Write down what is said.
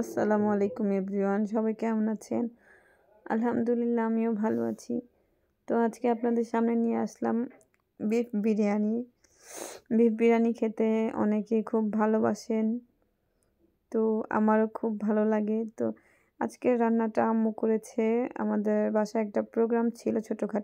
আসসালামু আলাইকুম এভরিওয়ান সবাই কেমন আছেন আলহামদুলিল্লাহ আমিও ভালো আছি তো আজকে আপনাদের সামনে নিয়ে আসলাম বিফ বিরিয়ানি বিফ বিরিয়ানি খেতে অনেকে খুব ভালোবাসেন তো আমারও খুব ভালো লাগে তো আজকের রান্নাটা আম্মু করেছে আমাদের বাসায় একটা প্রোগ্রাম ছিল ছোটোখাটো